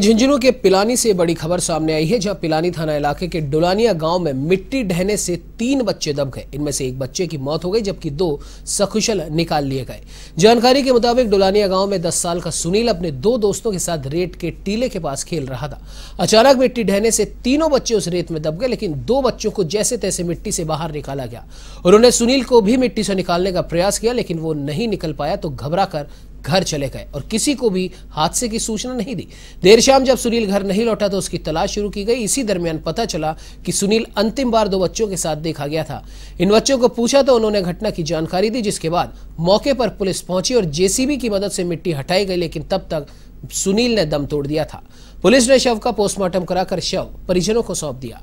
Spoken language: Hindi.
झुंझुनू के पिलानी से बड़ी खबर सामने आई है जहां पिलानी थाना इलाके के डुलानिया गांव में मिट्टी ढहने से तीन बच्चे दब गए इनमें से एक बच्चे की मौत हो गई जबकि दो सकुशल निकाल लिए गए जानकारी के मुताबिक डुलानिया गांव में 10 साल का सुनील अपने दो दोस्तों के साथ रेत के टीले के पास खेल रहा था अचानक मिट्टी ढहने से तीनों बच्चे उस रेत में दब गए लेकिन दो बच्चों को जैसे तैसे मिट्टी से बाहर निकाला गया उन्होंने सुनील को भी मिट्टी से निकालने का प्रयास किया लेकिन वो नहीं निकल पाया तो घबरा घर चले गए और किसी को भी हादसे की सूचना नहीं दी देर शाम जब सुनील घर नहीं लौटा तो उसकी तलाश शुरू की गई इसी दरमियान पता चला कि सुनील अंतिम बार दो बच्चों के साथ देखा गया था इन बच्चों को पूछा तो उन्होंने घटना की जानकारी दी जिसके बाद मौके पर पुलिस पहुंची और जेसीबी की मदद से मिट्टी हटाई गई लेकिन तब तक सुनील ने दम तोड़ दिया था पुलिस ने शव का पोस्टमार्टम कराकर शव परिजनों को सौंप दिया